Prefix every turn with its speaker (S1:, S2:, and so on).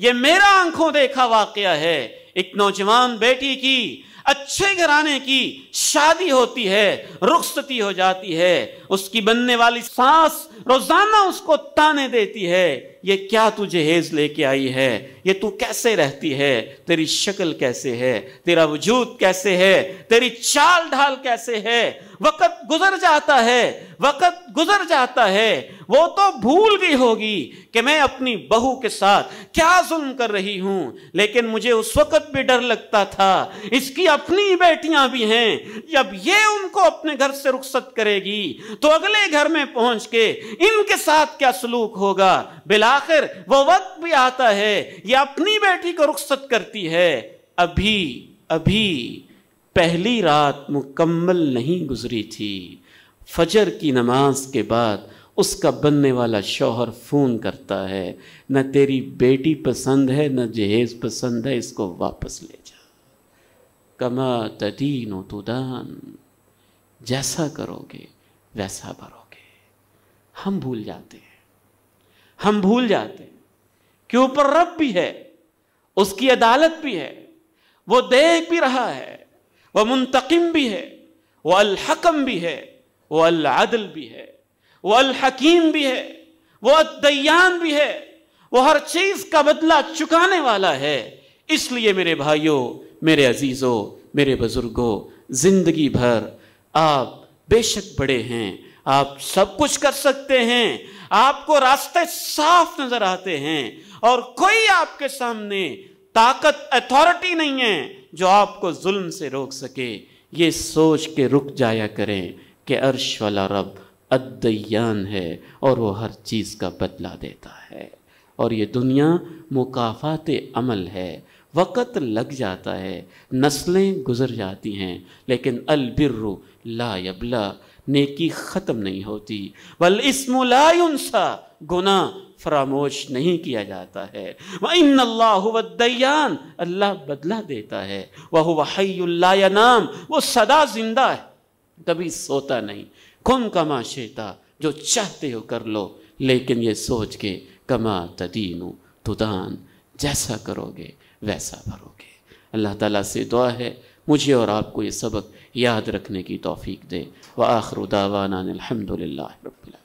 S1: ये मेरा आंखों देखा वाकया है एक नौजवान बेटी की अच्छे घराने की शादी होती है रुखसती हो जाती है उसकी बनने वाली सांस रोजाना उसको ताने देती है ये क्या तुझे हेज लेके आई है ये तू कैसे रहती है तेरी शक्ल कैसे है तेरा वजूद कैसे है तेरी चाल ढाल कैसे है वक़्त गुजर जाता है वक़्त गुजर जाता है वो तो भूल गई होगी कि मैं अपनी बहू के साथ क्या जुल्म कर रही हूं लेकिन मुझे उस वक़्त भी डर लगता था इसकी अपनी बेटियां भी हैं जब ये उनको अपने घर से रुखसत करेगी तो अगले घर में पहुंच के इनके साथ क्या सलूक होगा बिलाखिर वो वक्त भी आता है यह अपनी बेटी को रुखसत करती है अभी अभी पहली रात मुकम्मल नहीं गुजरी थी फजर की नमाज के बाद उसका बनने वाला शौहर फ़ोन करता है न तेरी बेटी पसंद है न जहेज़ पसंद है इसको वापस ले जा कमा तदीन तुदान जैसा करोगे वैसा भरोगे हम भूल जाते हैं हम भूल जाते हैं कि ऊपर रब भी है उसकी अदालत भी है वो देख भी रहा है वह मुंतकिम भी है वह अलहकम भी है वह अलादल भी है वह अलहकीम भी है वह दयान भी है वह हर चीज़ का बदला चुकाने वाला है इसलिए मेरे भाइयों मेरे अजीज़ों मेरे बुज़ुर्गों ज़िंदगी भर आप बेशक बड़े हैं आप सब कुछ कर सकते हैं आपको रास्ते साफ नजर आते हैं और कोई आपके सामने ताकत अथॉरिटी नहीं है जो आपको जुल्म से रोक सके ये सोच के रुक जाया करें कि अर्श वाला रब अद्दयान है और वो हर चीज़ का बदला देता है और ये दुनिया मुकाफात अमल है वक़्त लग जाता है नस्लें गुज़र जाती हैं लेकिन अलबिर्रु ला यबला नेकी ख़त्म नहीं होती बल सा गुना फरामोश नहीं किया जाता है इन अल्लाहदैयान अल्लाह बदला देता है वह वहैल्ला नाम वो सदा जिंदा है कभी सोता नहीं कुम कमा शेता जो चाहते हो कर लो लेकिन ये सोच के कमा तदीनु तुदान जैसा करोगे वैसा भरोगे अल्लाह ताला से दुआ है मुझे और आपको ये सबक याद रखने की तोफ़ी दे व आखरुदावाना अलहमदिल्ला